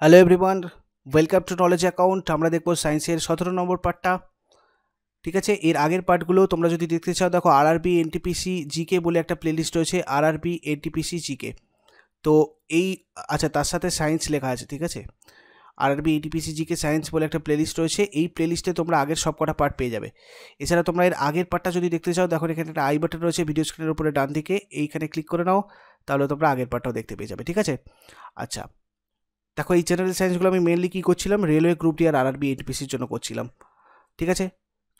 hello everyone welcome to knowledge account আমরা দেখব সায়েন্সের সতেরো নম্বর পার্টটা ঠিক আছে এর আগের পার্টগুলো তোমরা যদি দেখতে চাও দেখো আরআরবি এনটিপিসি জিকে বলে একটা প্লেলিস্ট রয়েছে আরআরবি এনটিপিসি জিকে তো এই আচ্ছা তার সাথে সায়েন্স লেখা আছে ঠিক আছে আরআরবি এনটিপিসি জিকে সায়েন্স বলে একটা প্লেলিস্ট রয়েছে এই প্লেলিস্টে তোমরা আগের সব কটা পার্ট পেয়ে যাবে এছাড়া তোমরা এর আগের পার্টটা যদি দেখতে চাও দেখো এখানে একটা আই বাটন রয়েছে ভিডিও স্ক্রিনের উপরে ডান দিকে এইখানে ক্লিক করে নাও তাহলে তোমরা আগের পার্টটাও দেখতে পেয়ে যাবে ঠিক আছে আচ্ছা দেখো এই জেনারেল সায়েন্সগুলো আমি মেনলি কী করছিলাম রেলওয়ে গ্রুপ ডি আর আরআরবি এনপিসির জন্য করছিলাম ঠিক আছে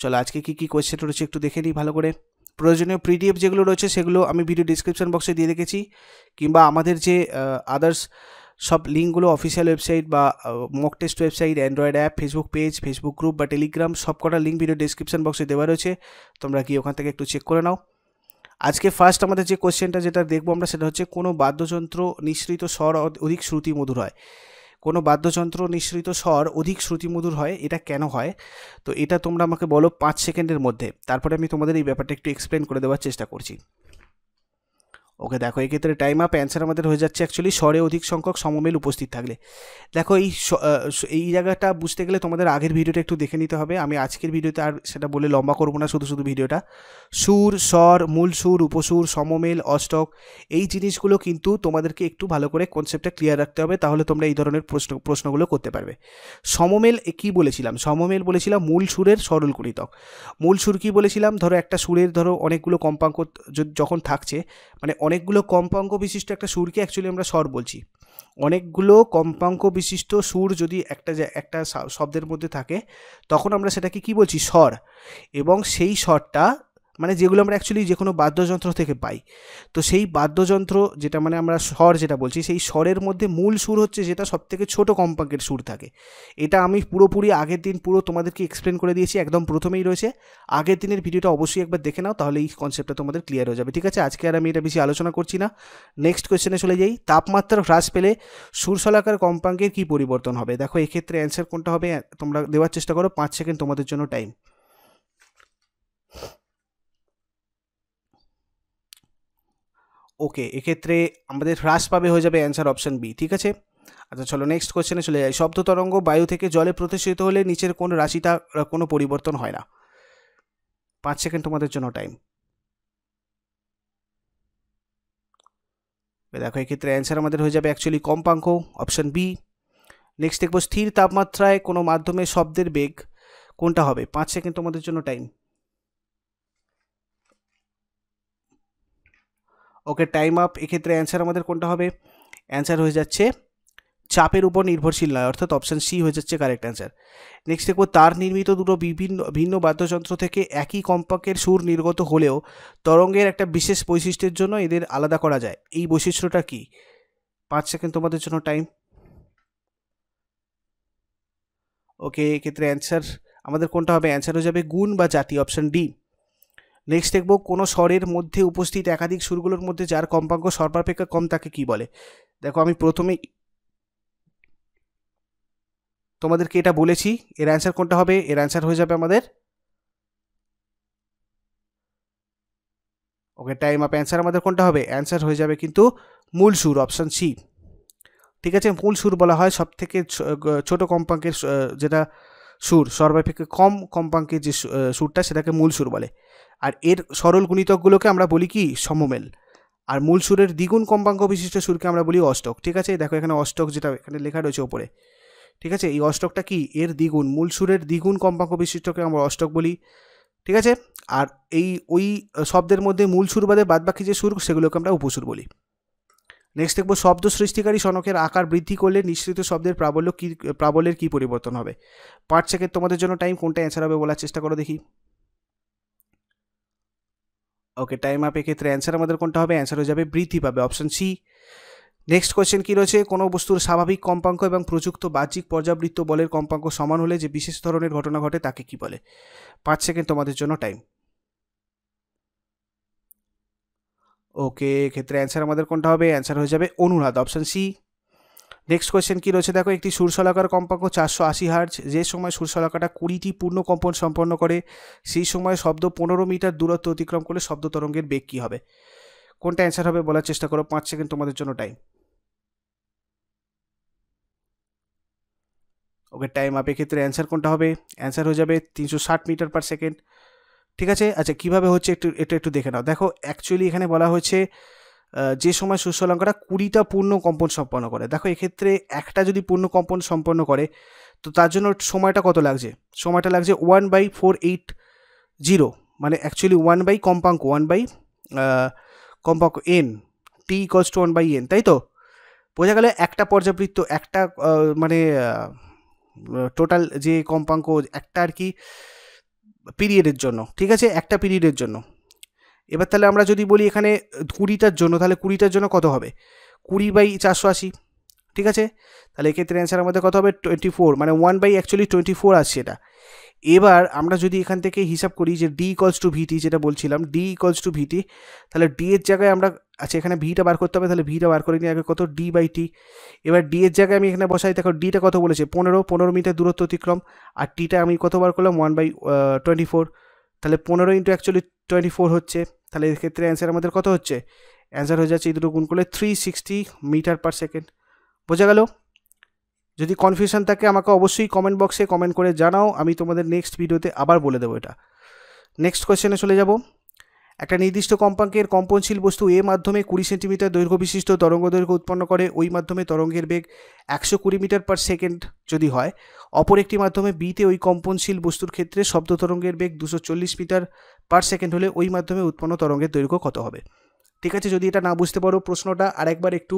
চলো আজকে কী কী কোয়েশ্চেন রয়েছে একটু দেখে নিই ভালো করে প্রয়োজনীয় পিডিএফ যেগুলো রয়েছে সেগুলো আমি ভিডিও ডিসক্রিপশন বক্সে দিয়ে রেখেছি কিংবা আমাদের যে আদার্স সব লিঙ্কগুলো অফিসিয়াল ওয়েবসাইট বা mock test website Android app Facebook page Facebook group বা টেলিগ্রাম সব কটা লিঙ্ক ভিডিও ডিসক্রিপশন বক্সে দেওয়া রয়েছে তোমরা কি ওখান থেকে একটু চেক করে নাও আজকে ফার্স্ট আমাদের যে কোশ্চেনটা যেটা দেখবো আমরা সেটা হচ্ছে কোনো বাদ্যযন্ত্র নিঃসৃত স্বর অধিক শ্রুতিমধুর হয় কোনো বাদ্যযন্ত্র নিঃসৃত স্বর অধিক শ্রুতিমধুর হয় এটা কেন হয় তো এটা তোমরা আমাকে বলো পাঁচ সেকেন্ডের মধ্যে তারপরে আমি তোমাদের এই ব্যাপারটা একটু এক্সপ্লেন করে দেওয়ার চেষ্টা করছি ওকে দেখো এক্ষেত্রে টাইম আপ অ্যান্সার আমাদের হয়ে যাচ্ছে অ্যাকচুয়ালি স্বরে অধিক সংখ্যক সমমেল উপস্থিত থাকলে দেখো এই এই জায়গাটা বুঝতে গেলে তোমাদের আগের ভিডিওটা একটু দেখে নিতে হবে আমি আজকের ভিডিওতে আর সেটা বলে লম্বা করবো না শুধু শুধু ভিডিওটা সুর স্বর মূল সুর উপসুর সমমেল অষ্টক এই জিনিসগুলো কিন্তু তোমাদেরকে একটু ভালো করে কনসেপ্টটা ক্লিয়ার রাখতে হবে তাহলে তোমরা এই ধরনের প্রশ্ন প্রশ্নগুলো করতে পারবে সমমেল কী বলেছিলাম সমমেল বলেছিলাম মূল সুরের সরল গুণিতক মূল সুর কি বলেছিলাম ধরো একটা সুরের ধরো অনেকগুলো কম্পাঙ্ক যখন থাকছে মানে অনেক অনেকগুলো কম্পাঙ্ক বিশিষ্ট একটা সুরকে অ্যাকচুয়ালি আমরা স্বর বলছি অনেকগুলো কম্পাঙ্ক বিশিষ্ট সুর যদি একটা একটা শব্দের মধ্যে থাকে তখন আমরা সেটাকে কি বলছি স্বর এবং সেই স্বরটা মানে যেগুলো আমরা অ্যাকচুয়ালি যে কোনো বাদ্যযন্ত্র থেকে পাই তো সেই বাদ্যযন্ত্র যেটা মানে আমরা স্বর যেটা বলছি সেই স্বরের মধ্যে মূল সুর হচ্ছে যেটা সব থেকে ছোটো কম্পাঙ্কের সুর থাকে এটা আমি পুরোপুরি আগের দিন পুরো তোমাদেরকে এক্সপ্লেন করে দিয়েছি একদম প্রথমেই রয়েছে আগের দিনের ভিডিওটা অবশ্যই একবার দেখে নাও তাহলে এই কনসেপ্টটা তোমাদের ক্লিয়ার হয়ে যাবে ঠিক আছে আজকে আর আমি এটা বেশি আলোচনা করছি না নেক্সট কোয়েশ্চেনে চলে যাই তাপমাত্রা হ্রাস পেলে সুরশলাকার কম্পাঙ্কের কী পরিবর্তন হবে দেখো এক্ষেত্রে অ্যান্সার কোনটা হবে তোমরা দেওয়ার চেষ্টা করো পাঁচ সেকেন্ড তোমাদের জন্য টাইম ওকে এক্ষেত্রে আমাদের হ্রাস পাবে হয়ে যাবে অ্যান্সার অপশান বি ঠিক আছে আচ্ছা চলো নেক্সট কোয়েশ্চেনে চলে যাই শব্দ তরঙ্গ বায়ু থেকে জলে প্রতিষ্ঠিত হলে নিচের কোন রাশিটা কোনো পরিবর্তন হয় না পাঁচ সেকেন্ড তোমাদের জন্য টাইম দেখো এক্ষেত্রে অ্যান্সার আমাদের হয়ে যাবে অ্যাকচুয়ালি কম্পাঙ্ক অপশান বি নেক্সট দেখবো স্থির তাপমাত্রায় কোনো মাধ্যমে শব্দের বেগ কোনটা হবে পাঁচ সেকেন্ড তোমাদের জন্য টাইম ওকে টাইম আপ এক্ষেত্রে অ্যান্সার আমাদের কোনটা হবে অ্যান্সার হয়ে যাচ্ছে চাপের উপর নির্ভরশীল নয় অর্থাৎ অপশান সি হয়ে যাচ্ছে কারেক্ট অ্যান্সার নেক্সট দেখবো তার নির্মিত দুটো বিভিন্ন ভিন্ন বাদ্যযন্ত্র থেকে একই কম্পাকের সুর নির্গত হলেও তরঙ্গের একটা বিশেষ বৈশিষ্ট্যের জন্য এদের আলাদা করা যায় এই বৈশিষ্ট্যটা কি পাঁচ সেকেন্ড তোমাদের জন্য টাইম ওকে এক্ষেত্রে অ্যান্সার আমাদের কোনটা হবে অ্যান্সার হয়ে যাবে গুণ বা জাতি অপশান ডি নেক্সট দেখব কোনো স্বরের মধ্যে উপস্থিত একাধিক সুরগুলোর মধ্যে যার কম্পাঙ্ক সর্বাপেক্ষা কম তাকে কি বলে দেখো আমি প্রথমে তোমাদেরকে এটা বলেছি এর অ্যান্সার কোনটা হবে এর অ্যান্সার হয়ে যাবে আমাদের ওকে টাইম আপ অ্যান্সার আমাদের কোনটা হবে অ্যান্সার হয়ে যাবে কিন্তু মূল সুর অপশান সি ঠিক আছে মূল সুর বলা হয় সব থেকে ছোট কম্পাঙ্কের যেটা সুর সর্বাপেক্ষা কম কম্পাঙ্কের যে সুরটা সেটাকে মূল সুর বলে আর এর সরল গুণিতকগুলোকে আমরা বলি কি সমমেল আর মূল সুরের দ্বিগুণ কম্পাঙ্ক বিশিষ্ট সুরকে আমরা বলি অষ্টক ঠিক আছে দেখো এখানে অষ্টক যেটা এখানে লেখা রয়েছে ওপরে ঠিক আছে এই অষ্টকটা কি এর দ্বিগুণ মূল সুরের দ্বিগুণ কম্পাঙ্ক বিশিষ্টকে আমরা অষ্টক বলি ঠিক আছে আর এই ওই শব্দের মধ্যে মূল সুর বাদে বাদবাকি যে সুর সেগুলোকে আমরা উপসুর বলি নেক্সট দেখবো শব্দ সৃষ্টিকারী সনকের আকার বৃদ্ধি করলে নিঃসৃত শব্দের প্রাবল্য কী প্রাবল্যের কী পরিবর্তন হবে পার্ট সেকেন্ড তোমাদের জন্য টাইম কোনটা অ্যান্সার হবে বলার চেষ্টা করো দেখি ওকে টাইম আপ ক্ষেত্রে অ্যান্সার আমাদের কোনটা হবে অ্যান্সার হয়ে যাবে বৃদ্ধি পাবে অপশন সি নেক্সট কোয়েশ্চেন কী রয়েছে কোনো বস্তুর স্বাভাবিক কম্পাঙ্ক এবং প্রযুক্ত বাহ্যিক পর্যাবৃত্ত বলের কম্পাঙ্ক সমান হলে যে বিশেষ ধরনের ঘটনা ঘটে তাকে কি বলে পাঁচ সেকেন্ড তোমাদের জন্য টাইম ওকে ক্ষেত্রে অ্যান্সার আমাদের কোনটা হবে অ্যান্সার হয়ে যাবে অনুরাধ অপশন সি নেক্সট কোয়েশ্চেন কী রয়েছে দেখো একটি সুরশলাকার কম্পাঙ্ক চারশো আশি হার্জ যে সময় সুরশলাকাটা কুড়িটি পূর্ণ কম্পন সম্পন্ন করে সেই সময় শব্দ পনেরো মিটার দূরত্ব অতিক্রম করলে শব্দ তরঙ্গের বেগ কী হবে কোনটা অ্যান্সার হবে বলার চেষ্টা করো পাঁচ সেকেন্ড তোমাদের জন্য টাইম ওকে টাইম আপের ক্ষেত্রে অ্যান্সার কোনটা হবে অ্যান্সার হয়ে যাবে তিনশো ষাট মিটার পার সেকেন্ড ঠিক আছে আচ্ছা কীভাবে হচ্ছে একটু এটা একটু দেখে নাও দেখো অ্যাকচুয়ালি এখানে বলা হয়েছে যে সময় লঙ্কাটা কুড়িটা পূর্ণ কম্পন সম্পন্ন করে দেখো এক্ষেত্রে একটা যদি পূর্ণ কম্পন সম্পন্ন করে তো তার জন্য সময়টা কত লাগছে সময়টা লাগছে one by four eight zero মানে অ্যাকচুয়ালি ওয়ান বাই কম্পাঙ্ক ওয়ান বাই কম্পাঙ্ক N T equals to one by N তাই তো বোঝা গেল একটা পর্যাবৃত্ত একটা মানে টোটাল যে কম্পাঙ্ক একটা আর কি পিরিয়ডের জন্য ঠিক আছে একটা পিরিয়ডের জন্য এবার তাহলে আমরা যদি বলি এখানে কুড়িটার জন্য তাহলে কুড়িটার জন্য কত হবে কুড়ি বাই চারশো আশি ঠিক আছে তাহলে এক্ষেত্রে অ্যান্সার আমাদের কত হবে টোয়েন্টি ফোর মানে one by actually twenty four আসছে এটা এবার আমরা যদি এখান থেকে হিসাব করি যে ডি ইকলস টু ভিটি যেটা বলছিলাম ডি ইকলস টু ভিটি তাহলে ডি এর জায়গায় আমরা আচ্ছা এখানে ভিটা বার করতে হবে তাহলে ভিটা বার করে নিয়ে আগে কত ডি বাই টি এবার ডি এর জায়গায় আমি এখানে বসাই দেখো ডিটা কত বলেছে পনেরো পনেরো মিটার দূরত্ব অতিক্রম আর টিটা আমি কত বার করলাম ওয়ান বাই টোয়েন্টি ফোর তাহলে পনেরো ইন্টু অ্যাকচুয়ালি টোয়েন্টি ফোর হচ্ছে তাহলে এক্ষেত্রে অ্যান্সার আমাদের কত হচ্ছে অ্যান্সার হয়ে যাচ্ছে এই দুটো গুণ করলে three sixty metre per second বোঝা গেল যদি কনফিউশন থাকে আমাকে অবশ্যই কমেন্ট বক্সে কমেন্ট করে জানাও আমি তোমাদের নেক্সট ভিডিওতে আবার বলে দেবো এটা নেক্সট কোয়েশ্চেনে চলে যাব একটা নির্দিষ্ট কম্পাঙ্কের কম্পনশীল বস্তু এ মাধ্যমে কুড়ি সেন্টিমিটার দৈর্ঘ্য বিশিষ্ট তরঙ্গ দৈর্ঘ্য উৎপন্ন করে ওই মাধ্যমে তরঙ্গের বেগ একশো কুড়ি মিটার পার সেকেন্ড যদি হয় অপর একটি মাধ্যমে বিতে ওই কম্পনশীল বস্তুর ক্ষেত্রে শব্দ তরঙ্গের বেগ দুশো চল্লিশ মিটার পার সেকেন্ড হলে ওই মাধ্যমে উৎপন্ন তরঙ্গের দৈর্ঘ্য কত হবে ঠিক আছে যদি এটা না বুঝতে পারো প্রশ্নটা আরেকবার একটু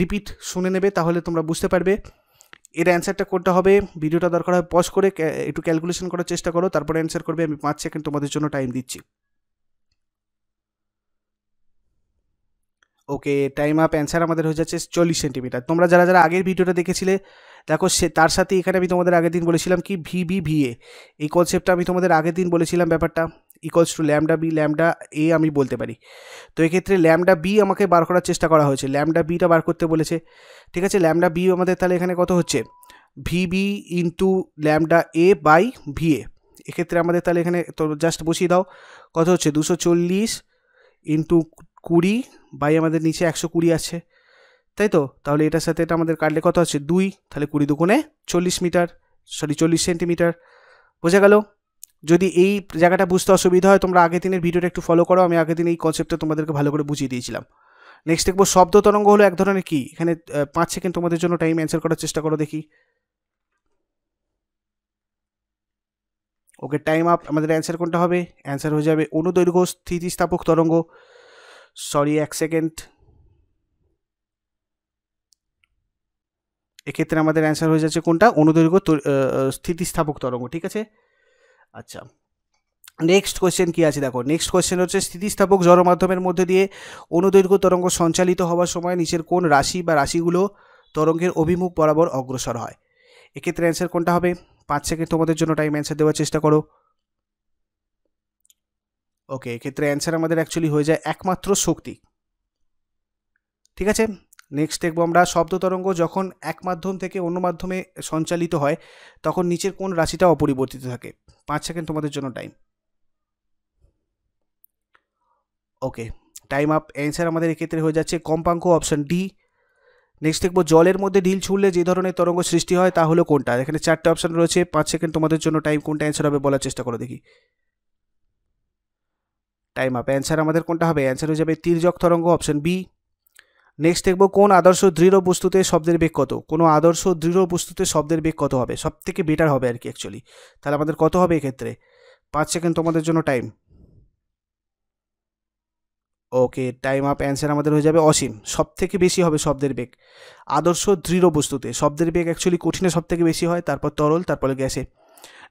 রিপিট শুনে নেবে তাহলে তোমরা বুঝতে পারবে এর অ্যান্সারটা করতে হবে ভিডিওটা দরকার হয় পজ করে একটু ক্যালকুলেশন করার চেষ্টা করো তারপরে অ্যান্সার করবে আমি পাঁচ সেকেন্ড তোমাদের জন্য টাইম দিচ্ছি ওকে টাইম আপ অ্যান্সার আমাদের হয়ে যাচ্ছে চল্লিশ সেন্টিমিটার তোমরা যারা যারা আগের ভিডিওটা দেখেছিলে দেখো সে তার সাথে এখানে আমি তোমাদের আগের দিন বলেছিলাম কি ভি ভি ভি এ এই কনসেপ্টটা আমি তোমাদের আগের দিন বলেছিলাম ব্যাপারটা equals to lambda B lambda A আমি বলতে পারি তো এক্ষেত্রে ল্যামডা বি আমাকে বার করার চেষ্টা করা হয়েছে ল্যামডা বিটা বার করতে বলেছে ঠিক আছে ল্যামডা বি আমাদের তাহলে এখানে কত হচ্ছে V B into lambda A by V A এক্ষেত্রে আমাদের তাহলে এখানে তো জাস্ট বসিয়ে দাও কত হচ্ছে দুশো চল্লিশ ইন্টু কুড়ি বাই আমাদের নিচে একশো কুড়ি আছে তাই তো তাহলে এটার সাথে এটা আমাদের কাটলে কত হচ্ছে দুই তাহলে কুড়ি দুগুণে চল্লিশ মিটার সরি চল্লিশ সেন্টিমিটার বোঝা গেল যদি এই জায়গাটা বুঝতে অসুবিধা হয় তোমরা আগের দিনের ভিডিওটা একটু ফলো করো আমি আগের দিন এই কনসেপ্টটা তোমাদেরকে ভালো করে বুঝিয়ে দিয়েছিলাম নেক্সট দেখবো শব্দ তরঙ্গ হলো এক ধরনের কি এখানে পাঁচ সেকেন্ড তোমাদের জন্য টাইম অ্যান্সার করার চেষ্টা করো দেখি ওকে টাইম আপ আমাদের অ্যান্সার কোনটা হবে অ্যান্সার হয়ে যাবে অনুদৈর্ঘ্য স্থিতিস্থাপক তরঙ্গ সরি এক সেকেন্ড এক্ষেত্রে আমাদের অ্যান্সার হয়ে যাচ্ছে কোনটা অনুদৈর্ঘ্য স্থিতিস্থাপক তরঙ্গ ঠিক আছে আচ্ছা নেক্সট কোয়েশ্চেন কী আছে দেখো নেক্সট কোয়েশ্চেন হচ্ছে স্থিতিস্থাপক জড় মাধ্যমের মধ্যে দিয়ে অনুদৈর্ঘ্য তরঙ্গ সঞ্চালিত হওয়ার সময় নিচের কোন রাশি বা রাশিগুলো তরঙ্গের অভিমুখ বরাবর অগ্রসর হয় এক্ষেত্রে অ্যান্সার কোনটা হবে পাঁচ সেকেন্ড তোমাদের জন্য টাইম অ্যান্সার দেওয়ার চেষ্টা করো ওকে এক্ষেত্রে অ্যান্সার আমাদের অ্যাকচুয়ালি হয়ে যায় একমাত্র শক্তি ঠিক আছে নেক্সট দেখবো আমরা শব্দ তরঙ্গ যখন এক মাধ্যম থেকে অন্য মাধ্যমে সঞ্চালিত হয় তখন নিচের কোন রাশিটা অপরিবর্তিত থাকে পাঁচ সেকেন্ড তোমাদের জন্য time okay time up answer আমাদের এক্ষেত্রে হয়ে যাচ্ছে কম্পাঙ্ক অপশন ডি নেক্সট দেখবো জলের মধ্যে ঢিল ছুড়লে যে ধরনের তরঙ্গ সৃষ্টি হয় তা হলো কোনটা এখানে চারটে অপশান রয়েছে পাঁচ সেকেন্ড তোমাদের জন্য টাইম কোনটা অ্যান্সার হবে বলার চেষ্টা করো দেখি টাইম আপ অ্যান্সার আমাদের কোনটা হবে অ্যান্সার হয়ে যাবে তির্যক তরঙ্গ অপশন বি নেক্সট দেখব কোন আদর্শ দৃঢ় বস্তুতে শব্দের বেগ কত কোনো আদর্শ দৃঢ় বস্তুতে শব্দের বেগ কত হবে সব থেকে বেটার হবে আর কি অ্যাকচুয়ালি তাহলে আমাদের কত হবে এক্ষেত্রে পাঁচ সেকেন্ড তোমাদের জন্য time okay time up answer আমাদের হয়ে যাবে অসীম সব থেকে বেশি হবে শব্দের বেগ আদর্শ দৃঢ় বস্তুতে শব্দের বেগ অ্যাকচুয়ালি কঠিনে সব থেকে বেশি হয় তারপর তরল তারপরে গ্যাসে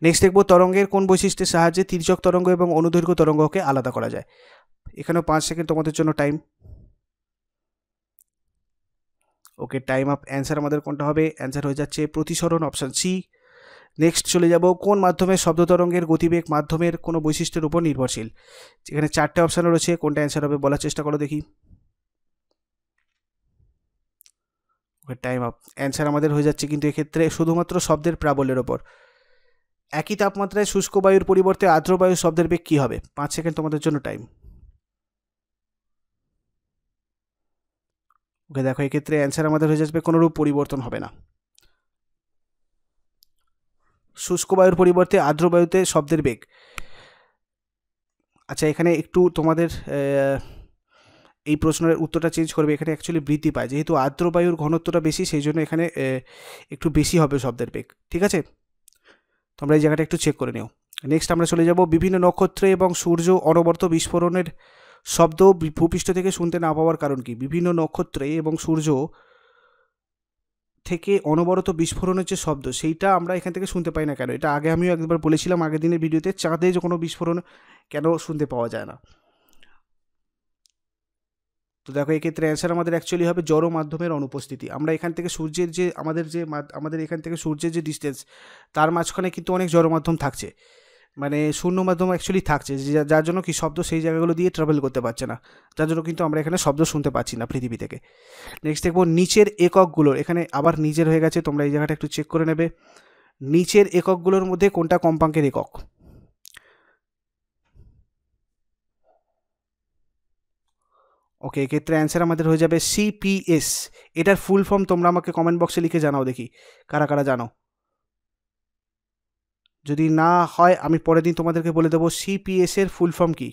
নেক্সট দেখবো তরঙ্গের কোন বৈশিষ্ট্যের সাহায্যে তির্যক তরঙ্গ এবং অনুদৈর্ঘ্য তরঙ্গকে আলাদা করা যায় এখানেও পাঁচ সেকেন্ড তোমাদের জন্য time okay time up answer আমাদের কোনটা হবে অ্যান্সার হয়ে যাচ্ছে প্রতিসরণ অপশান সি নেক্সট চলে যাব কোন মাধ্যমে শব্দ তরঙ্গের গতিবেগ মাধ্যমের কোনো বৈশিষ্ট্যের উপর নির্ভরশীল এখানে চারটে অপশান রয়েছে কোনটা অ্যান্সার হবে বলার চেষ্টা করো দেখি ওকে টাইম আপ অ্যান্সার আমাদের হয়ে যাচ্ছে কিন্তু এক্ষেত্রে শুধুমাত্র শব্দের প্রাবল্যের ওপর একই তাপমাত্রায় শুষ্ক বায়ুর পরিবর্তে আর্দ্র বায়ু শব্দের বেগ কী হবে পাঁচ সেকেন্ড তোমাদের জন্য টাইম ওকে দেখো এক্ষেত্রে অ্যান্সার আমাদের হয়ে যাবে কোনোরূপ পরিবর্তন হবে না শুষ্ক বায়ুর পরিবর্তে আর্দ্র বায়ুতে শব্দের বেগ আচ্ছা এখানে একটু তোমাদের এই প্রশ্নের উত্তরটা চেঞ্জ করবে এখানে অ্যাকচুয়ালি বৃদ্ধি পায় যেহেতু আর্দ্র বায়ুর ঘনত্বটা বেশি সেই জন্য এখানে একটু বেশি হবে শব্দের বেগ ঠিক আছে তোমরা এই জায়গাটা একটু চেক করে নিও নেক্সট আমরা চলে যাব বিভিন্ন নক্ষত্রে এবং সূর্য অনবর্ত বিস্ফোরণের শব্দ ভূপৃষ্ঠ থেকে শুনতে না পাওয়ার কারণ কি বিভিন্ন নক্ষত্রে এবং সূর্য থেকে অনবরত বিস্ফোরণের যে শব্দ সেইটা আমরা এখান থেকে শুনতে পাই না কেন এটা আগে আমিও একবার বলেছিলাম আগের দিনের ভিডিওতে চাঁদে যে কোনো বিস্ফোরণ কেন শুনতে পাওয়া যায় না তো দেখো এক্ষেত্রে অ্যান্সার আমাদের অ্যাকচুয়ালি হবে জড় মাধ্যমের অনুপস্থিতি আমরা এখান থেকে সূর্যের যে আমাদের যে আমাদের এখান থেকে সূর্যের যে ডিস্টেন্স তার মাঝখানে কিন্তু অনেক জড় মাধ্যম থাকছে মানে শূন্য মাধ্যম অ্যাকচুয়ালি থাকছে যার জন্য কি শব্দ সেই জায়গাগুলো দিয়ে ট্রাভেল করতে পারছে না যার জন্য কিন্তু আমরা এখানে শব্দ শুনতে পাচ্ছি না পৃথিবী থেকে নেক্সট দেখবো নিচের এককগুলোর এখানে আবার নিজের হয়ে গেছে তোমরা এই জায়গাটা একটু চেক করে নেবে নিচের এককগুলোর মধ্যে কোনটা কম্পাঙ্কের একক ওকে এক্ষেত্রে অ্যান্সার আমাদের হয়ে যাবে সিপিএস এটার ফুল ফর্ম তোমরা আমাকে কমেন্ট বক্সে লিখে জানাও দেখি কারা কারা জানো যদি না হয় আমি পরের দিন তোমাদেরকে বলে দেবো সিপিএসের ফুল ফর্ম কী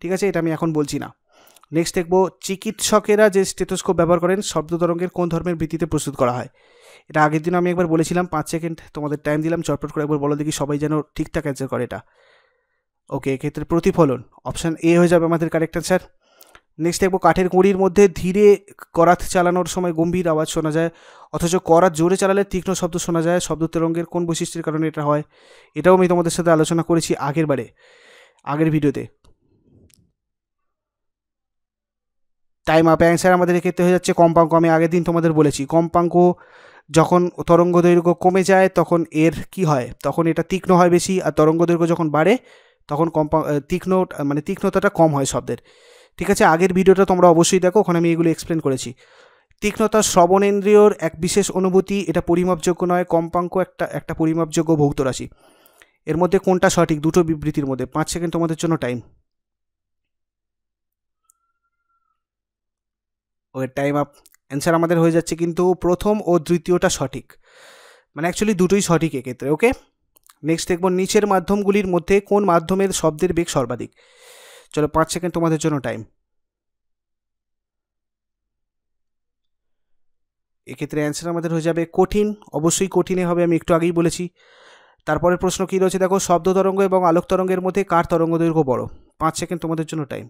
ঠিক আছে এটা আমি এখন বলছি না নেক্সট দেখব চিকিৎসকেরা যে স্টেথোস্কোপ ব্যবহার করেন শব্দ তরঙ্গের কোন ধর্মের ভিত্তিতে প্রস্তুত করা হয় এটা আগের দিন আমি একবার বলেছিলাম পাঁচ সেকেন্ড তোমাদের টাইম দিলাম চটপট করে একবার বলো দেখি সবাই যেন ঠিকঠাক অ্যান্সার করে এটা ওকে এক্ষেত্রে প্রতিফলন অপশান এ হয়ে যাবে আমাদের কারেক্ট অ্যান্সার নেক্সট দেখবো কাঠের কুঁড়ির মধ্যে ধীরে করাত চালানোর সময় গম্ভীর আওয়াজ শোনা যায় অথচ করাত জোরে চালালে তীক্ষ্ণ শব্দ শোনা যায় শব্দ তরঙ্গের কোন বৈশিষ্ট্যের কারণে এটা হয় এটাও আমি তোমাদের সাথে আলোচনা করেছি আগের বারে আগের ভিডিওতে টাইম আপ অ্যান্সার আমাদের এক্ষেত্রে হয়ে যাচ্ছে কম্পাঙ্ক আমি আগের দিন তোমাদের বলেছি কম্পাঙ্ক যখন তরঙ্গ দৈর্ঘ্য কমে যায় তখন এর কি হয় তখন এটা তীক্ষ্ণ হয় বেশি আর তরঙ্গ দৈর্ঘ্য যখন বাড়ে তখন কম্পা তীক্ষ্ণ মানে তীক্ষ্ণতাটা কম হয় শব্দের ঠিক আছে আগের ভিডিওটা তোমরা অবশ্যই দেখো ওখানে আমি এগুলো এক্সপ্লেন করেছি তীক্ষ্ণতা শ্রবণেন্দ্রিয়র এক বিশেষ অনুভূতি এটা পরিমাপযোগ্য নয় কম্পাঙ্ক একটা একটা পরিমাপযোগ্য ভৌত রাশি এর মধ্যে কোনটা সঠিক দুটো বিবৃতির মধ্যে পাঁচ সেকেন্ড তোমাদের জন্য time okay time up answer আমাদের হয়ে যাচ্ছে কিন্তু প্রথম ও দ্বিতীয়টা সঠিক মানে অ্যাকচুয়ালি দুটোই সঠিক এক্ষেত্রে ওকে নেক্সট দেখব নিচের মাধ্যমগুলির মধ্যে কোন মাধ্যমের শব্দের বেগ সর্বাধিক চলো পাঁচ সেকেন্ড তোমাদের জন্য টাইম এক্ষেত্রে অ্যান্সার আমাদের হয়ে যাবে কঠিন অবশ্যই কঠিনে হবে আমি একটু আগেই বলেছি তারপরের প্রশ্ন কী রয়েছে দেখো শব্দ তরঙ্গ এবং আলোক তরঙ্গের মধ্যে কার তরঙ্গ দৈর্ঘ্য বড় পাঁচ সেকেন্ড তোমাদের জন্য টাইম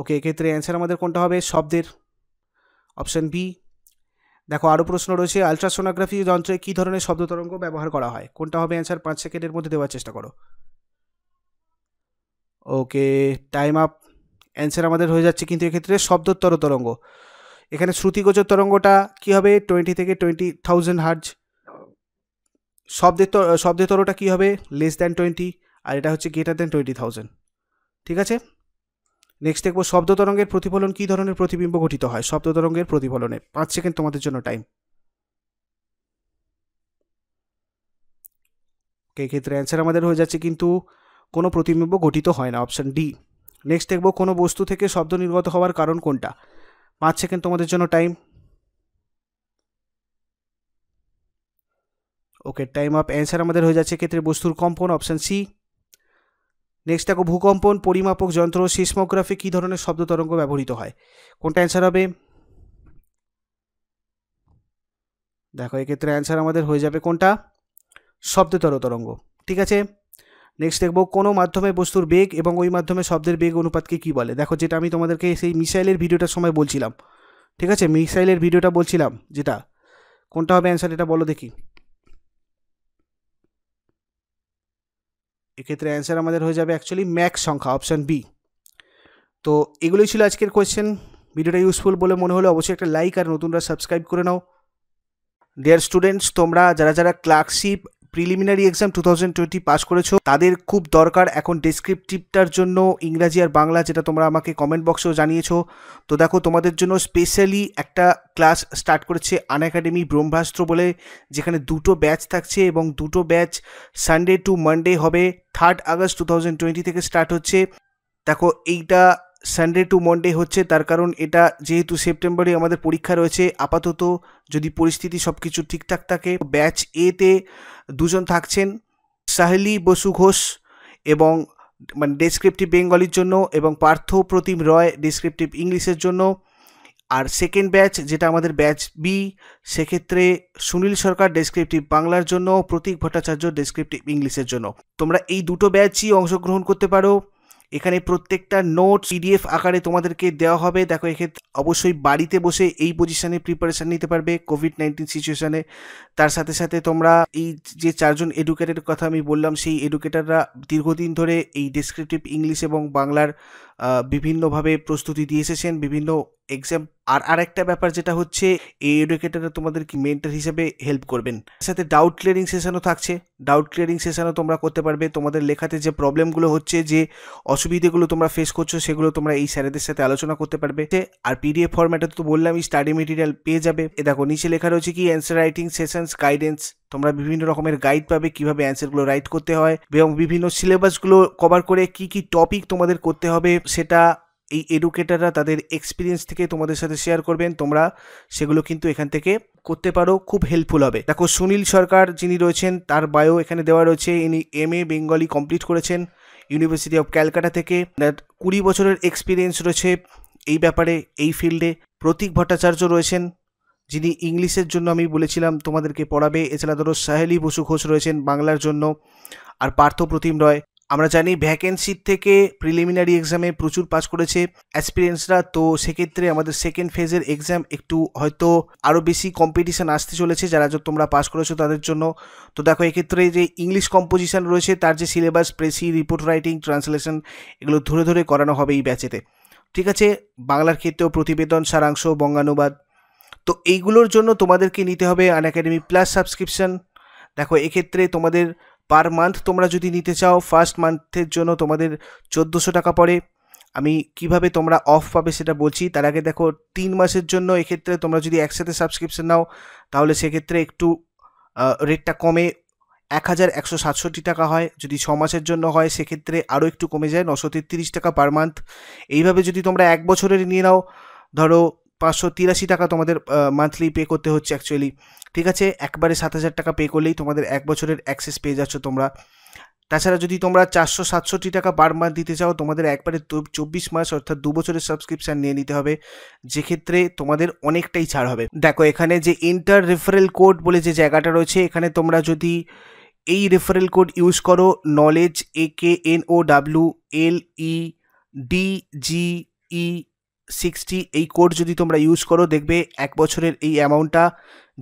ওকে এক্ষেত্রে অ্যান্সার আমাদের কোনটা হবে শব্দের অপশান বি দেখো আরও প্রশ্ন রয়েছে আলট্রাসোনোগ্রাফি যন্ত্রে কী ধরনের শব্দ তরঙ্গ ব্যবহার করা হয় কোনটা হবে অ্যান্সার পাঁচ সেকেন্ডের মধ্যে দেওয়ার চেষ্টা করো ওকে টাইম আপ অ্যান্সার আমাদের হয়ে যাচ্ছে কিন্তু এক্ষেত্রে শব্দোত্তর তরঙ্গ এখানে শ্রুতিগোচর তরঙ্গটা কি হবে টোয়েন্টি থেকে টোয়েন্টি থাউজেন্ড হার্জ শব্দের শব্দের তরটা কী হবে লেস দ্যান টোয়েন্টি আর এটা হচ্ছে গ্রেটার দ্যান টোয়েন্টি থাউজেন্ড ঠিক আছে নেক্সট দেখবো শব্দ তরঙ্গের প্রতিফলন কী ধরনের প্রতিবিম্ব গঠিত হয় শব্দ তরঙ্গের প্রতিফলনে পাঁচ সেকেন্ড তোমাদের জন্য টাইম কে ক্ষেত্রে অ্যান্সার আমাদের হয়ে যাচ্ছে কিন্তু কোনো প্রতিবিম্ব গঠিত হয় না অপশান ডি নেক্সট দেখবো কোনো বস্তু থেকে শব্দ নির্গত হওয়ার কারণ কোনটা পাঁচ সেকেন্ড তোমাদের জন্য time okay time up answer আমাদের হয়ে যাচ্ছে ক্ষেত্রে বস্তুর কম্পন অপশান সি নেক্সট দেখো ভূকম্পন পরিমাপক যন্ত্র সিসমোগ্রাফি কী ধরনের শব্দ তরঙ্গ ব্যবহৃত হয় কোনটা অ্যান্সার হবে দেখো এক্ষেত্রে অ্যান্সার আমাদের হয়ে যাবে কোনটা শব্দতর তরঙ্গ ঠিক আছে নেক্সট দেখবো কোনো মাধ্যমে বস্তুর বেগ এবং ওই মাধ্যমে শব্দের বেগ অনুপাতকে কী বলে দেখো যেটা আমি তোমাদেরকে সেই মিসাইলের ভিডিওটার সময় বলছিলাম ঠিক আছে মিসাইলের ভিডিওটা বলছিলাম যেটা কোনটা হবে অ্যান্সার এটা বলো দেখি এক্ষেত্রে অ্যান্সার আমাদের হয়ে যাবে অ্যাকচুয়ালি ম্যাক্স সংখ্যা অপশান বি তো এগুলোই ছিল আজকের কোয়েশ্চেন ভিডিওটা ইউজফুল বলে মনে হলে অবশ্যই একটা লাইক আর নতুনরা সাবস্ক্রাইব করে নাও ডিয়ার স্টুডেন্টস তোমরা যারা যারা clerkship preliminary exam two thousand twenty pass করেছো তাদের খুব দরকার এখন ডিসক্রিপটিভটার জন্য ইংরাজি আর বাংলা যেটা তোমরা আমাকে কমেন্ট বক্সেও জানিয়েছো তো দেখো তোমাদের জন্য স্পেশালি একটা ক্লাস স্টার্ট করেছে আন একাডেমি ব্রহ্মাস্ত্র বলে যেখানে দুটো ব্যাচ থাকছে এবং দুটো ব্যাচ সানডে টু মানডে হবে third August two thousand twenty থেকে স্টার্ট হচ্ছে দেখো এইটা সানডে টু মন্ডে হচ্ছে তার কারণ এটা যেহেতু সেপ্টেম্বরে আমাদের পরীক্ষা রয়েছে আপাতত যদি পরিস্থিতি সব কিছু ঠিকঠাক থাকে ব্যাচ এতে দুজন থাকছেন সাহেলি বসু ঘোষ এবং মানে ডেসক্রিপটিভ বেঙ্গলির জন্য এবং পার্থ প্রতিম রয় ডেসক্রিপটিভ ইংলিশের জন্য আর সেকেন্ড ব্যাচ যেটা আমাদের ব্যাচ বি সেক্ষেত্রে সুনীল সরকার ডেসক্রিপটিভ বাংলার জন্য প্রতীক ভট্টাচার্য ডেসক্রিপটিভ ইংলিশের জন্য তোমরা এই দুটো ব্যাচই অংশগ্রহণ করতে পারো এখানে প্রত্যেকটা নোট পিডিএফ আকারে তোমাদেরকে দেওয়া হবে দেখো এক্ষেত্রে অবশ্যই বাড়িতে বসে এই পজিশানে প্রিপারেশান নিতে পারবে কোভিড নাইন্টিন সিচুয়েশানে তার সাথে সাথে তোমরা এই যে চারজন এডুকেটারের কথা আমি বললাম সেই এডুকেটাররা দীর্ঘদিন ধরে এই ডিসক্রিপটিভ ইংলিশ এবং বাংলার বিভিন্নভাবে প্রস্তুতি দিয়ে এসেছেন বিভিন্ন এক্সাম আর আরেকটা ব্যাপার যেটা হচ্ছে এই এডুকেটাররা তোমাদেরকে মেন্টার হিসেবে হেল্প করবেন সাথে ডাউট ক্লিয়ারিং সেশনও থাকছে ডাউট ক্লিয়ারিং সেশনও তোমরা করতে পারবে তোমাদের লেখাতে যে প্রবলেমগুলো হচ্ছে যে অসুবিধেগুলো তোমরা ফেস করছো সেগুলো তোমরা এই স্যারেদের সাথে আলোচনা করতে পারবে আর পিডিএফ ফরম্যাটে তো বললামই স্টাডি মেটেরিয়াল পেয়ে যাবে এ দেখো নিচে লেখা রয়েছে কি অ্যান্সার রাইটিং সেশনস গাইডেন্স তোমরা বিভিন্ন রকমের গাইড পাবে কিভাবে অ্যান্সারগুলো রাইট করতে হয় এবং বিভিন্ন সিলেবাসগুলো কভার করে কি কি টপিক তোমাদের করতে হবে সেটা এই এডুকেটাররা তাদের এক্সপিরিয়েন্স থেকে তোমাদের সাথে শেয়ার করবেন তোমরা সেগুলো কিন্তু এখান থেকে করতে পারো খুব হেল্পফুল হবে দেখো সুনীল সরকার যিনি রয়েছেন তার বায়ো এখানে দেওয়া রয়েছে ইনি এম এ বেঙ্গলি কমপ্লিট করেছেন ইউনিভার্সিটি অফ ক্যালকাটা থেকে কুড়ি বছরের এক্সপিরিয়েন্স রয়েছে এই ব্যাপারে এই ফিল্ডে প্রতীক ভট্টাচার্য রয়েছেন যিনি ইংলিশের জন্য আমি বলেছিলাম তোমাদেরকে পড়াবে এছাড়া ধরো সাহেলি বসু ঘোষ রয়েছেন বাংলার জন্য আর পার্থ প্রতিম রয় আমরা জানি ভ্যাকেন্সির থেকে প্রিলিমিনারি এক্সামে প্রচুর পাস করেছে অ্যাসপিরিয়েন্সরা তো সেক্ষেত্রে আমাদের সেকেন্ড ফেজের এক্সাম একটু হয়তো আরও বেশি কম্পিটিশান আসতে চলেছে যারা তোমরা পাস করেছো তাদের জন্য তো দেখো এক্ষেত্রে যে ইংলিশ কম্পোজিশান রয়েছে তার যে syllabus precis report writing translation এগুলো ধরে ধরে করানো হবে এই ব্যাচেতে ঠিক আছে বাংলার ক্ষেত্রেও প্রতিবেদন সারাংশ বঙ্গানুবাদ তো এইগুলোর জন্য তোমাদেরকে নিতে হবে আন একাডেমি প্লাস সাবস্ক্রিপশান দেখো এক্ষেত্রে তোমাদের পার মান্থ তোমরা যদি নিতে চাও ফার্স্ট মান্থের জন্য তোমাদের চোদ্দোশো টাকা পড়ে আমি কিভাবে তোমরা অফ পাবে সেটা বলছি তার আগে দেখো তিন মাসের জন্য এক্ষেত্রে তোমরা যদি একসাথে সাবস্ক্রিপশান নাও তাহলে সেক্ষেত্রে একটু রেটটা কমে এক হাজার একশো সাতষট্টি টাকা হয় যদি ছ মাসের জন্য হয় সেক্ষেত্রে আরও একটু কমে যায় নশো তেত্রিশ টাকা পার মান্থ এইভাবে যদি তোমরা এক বছরের নিয়ে নাও ধরো পাঁচশো তিরাশি টাকা তোমাদের মান্থলি পে করতে হচ্ছে অ্যাকচুয়ালি ঠিক আছে একবারে সাত হাজার টাকা পে করলেই তোমাদের এক বছরের অ্যাক্সেস পেয়ে যাচ্ছ তোমরা তাছাড়া যদি তোমরা চারশো সাতষট্টি টাকা বার মাস দিতে চাও তোমাদের একবারে চব্বিশ মাস অর্থাৎ দু বছরের সাবস্ক্রিপশান নিয়ে নিতে হবে যেক্ষেত্রে তোমাদের অনেকটাই ছাড় হবে দেখো এখানে যে ইন্টার রেফারেল কোড বলে যে জায়গাটা রয়েছে এখানে তোমরা যদি এই রেফারেল কোড ইউজ করো knowledge A K N O W L E D G E sixty এই কোড যদি তোমরা ইউজ করো দেখবে এক বছরের এই অ্যামাউন্টটা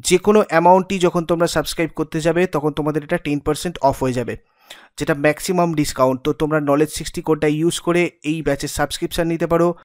যে কোনো অ্যামাউন্টই যখন তোমরা সাবস্ক্রাইব করতে যাবে তখন তোমাদের এটা টেন পার্সেন্ট অফ হয়ে যাবে যেটা ম্যাক্সিমাম ডিসকাউন্ট তো তোমরা নলেজ সিক্সটি কোডটা ইউজ করে এই ব্যাচের সাবস্ক্রিপশান নিতে পারো